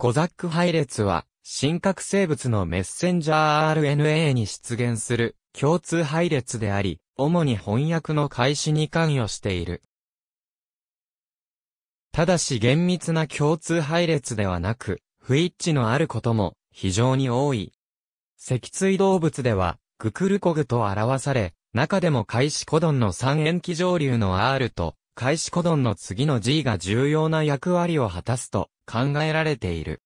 コザック配列は、真核生物のメッセンジャー RNA に出現する共通配列であり、主に翻訳の開始に関与している。ただし厳密な共通配列ではなく、不一致のあることも非常に多い。脊椎動物では、ククルコグと表され、中でも開始コドンの三塩基上流の R と開始コドンの次の G が重要な役割を果たすと考えられている。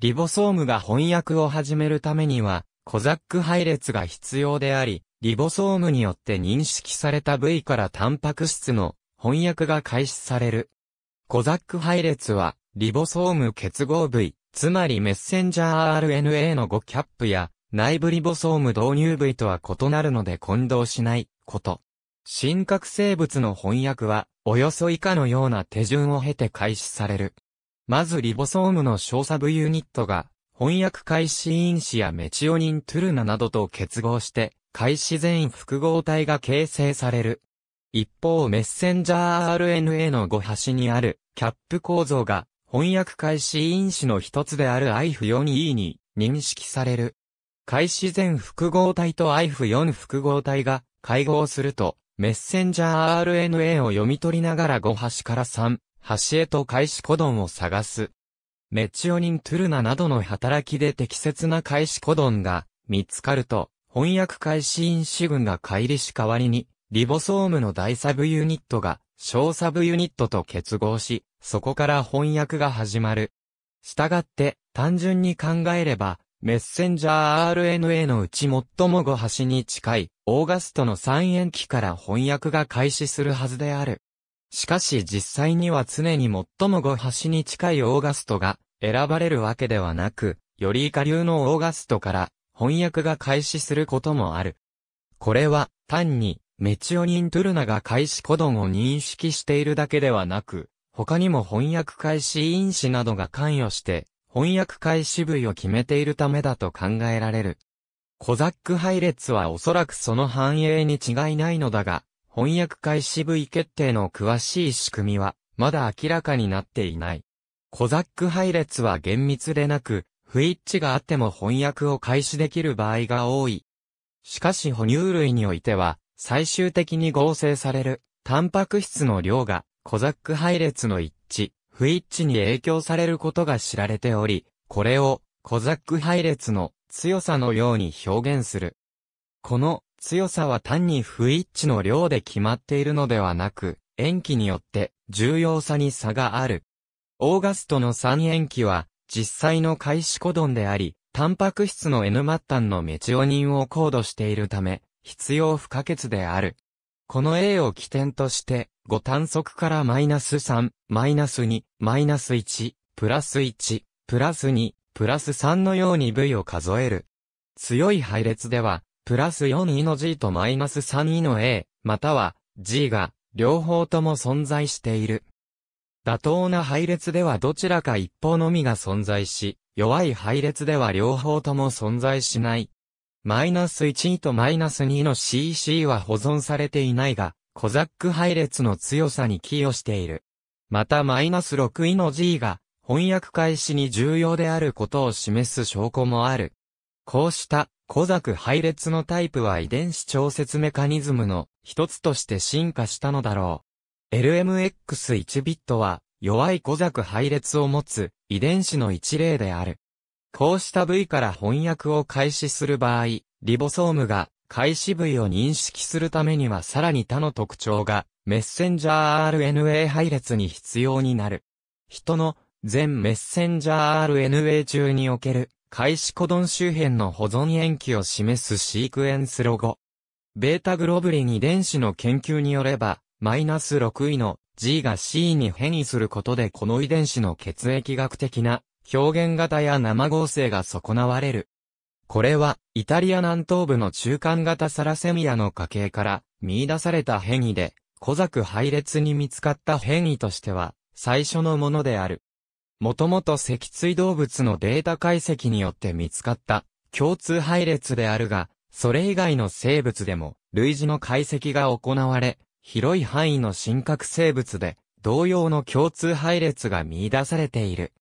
リボソームが翻訳を始めるためには、コザック配列が必要であり、リボソームによって認識された部位からタンパク質の翻訳が開始される。コザック配列は、リボソーム結合部位、つまりメッセンジャー RNA の5キャップや、内部リボソーム導入部位とは異なるので混同しないこと。真核生物の翻訳は、およそ以下のような手順を経て開始される。まずリボソームの小サブユニットが、翻訳開始因子やメチオニントゥルナなどと結合して、開始全複合体が形成される。一方メッセンジャー RNA の5端にあるキャップ構造が翻訳開始因子の一つである IF4E に認識される。開始前複合体と IF4 複合体が会合するとメッセンジャー RNA を読み取りながら5端から3端へと開始コドンを探す。メチオニントゥルナなどの働きで適切な開始コドンが見つかると、翻訳開始因子群が乖離し代わりに、リボソームの大サブユニットが小サブユニットと結合し、そこから翻訳が始まる。したがって、単純に考えれば、メッセンジャー RNA のうち最も5端に近い、オーガストの三塩基から翻訳が開始するはずである。しかし実際には常に最も5端に近いオーガストが選ばれるわけではなく、より下流のオーガストから翻訳が開始することもある。これは単にメチオニントゥルナが開始コドンを認識しているだけではなく、他にも翻訳開始因子などが関与して翻訳開始部位を決めているためだと考えられる。コザック配列はおそらくその繁栄に違いないのだが、翻訳開始部位決定の詳しい仕組みは、まだ明らかになっていない。コザック配列は厳密でなく、不一致があっても翻訳を開始できる場合が多い。しかし哺乳類においては、最終的に合成される、タンパク質の量が、コザック配列の一致、不一致に影響されることが知られており、これをコザック配列の強さのように表現する。この強さは単に不一致の量で決まっているのではなく、塩基によって重要さに差がある。オーガストの酸塩基は実際の開始コドンであり、タンパク質の N 末端のメチオニンを高度しているため、必要不可欠である。この A を起点として、5単速からマイナス3、マイナス2、マイナス1、プラス1、プラス2、プラス3のように V を数える。強い配列では、プラス 4E の G とマイナス 3E の A、または G が両方とも存在している。妥当な配列ではどちらか一方のみが存在し、弱い配列では両方とも存在しないマイナス1位とマイナス2の CC は保存されていないが、コザック配列の強さに寄与している。またマイナス6位の G が翻訳開始に重要であることを示す証拠もある。こうしたコザック配列のタイプは遺伝子調節メカニズムの一つとして進化したのだろう。LMX1 ビットは弱いコザック配列を持つ遺伝子の一例である。こうした部位から翻訳を開始する場合、リボソームが開始部位を認識するためにはさらに他の特徴がメッセンジャー RNA 配列に必要になる。人の全メッセンジャー RNA 中における開始コドン周辺の保存延期を示すシークエンスロゴ。ベータグロブリン遺伝子の研究によれば、マイナス6位の G が C に変異することでこの遺伝子の血液学的な表現型や生合成が損なわれる。これは、イタリア南東部の中間型サラセミアの家系から見出された変異で、小作配列に見つかった変異としては、最初のものである。もともと脊椎動物のデータ解析によって見つかった共通配列であるが、それ以外の生物でも類似の解析が行われ、広い範囲の真核生物で同様の共通配列が見出されている。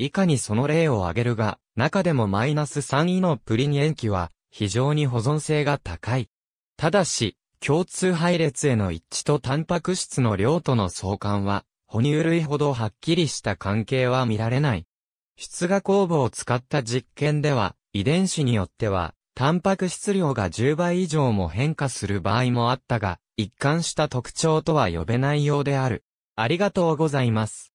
以下にその例を挙げるが、中でもマイナス3位のプリニ塩基は、非常に保存性が高い。ただし、共通配列への一致とタンパク質の量との相関は、哺乳類ほどはっきりした関係は見られない。出芽酵母を使った実験では、遺伝子によっては、タンパク質量が10倍以上も変化する場合もあったが、一貫した特徴とは呼べないようである。ありがとうございます。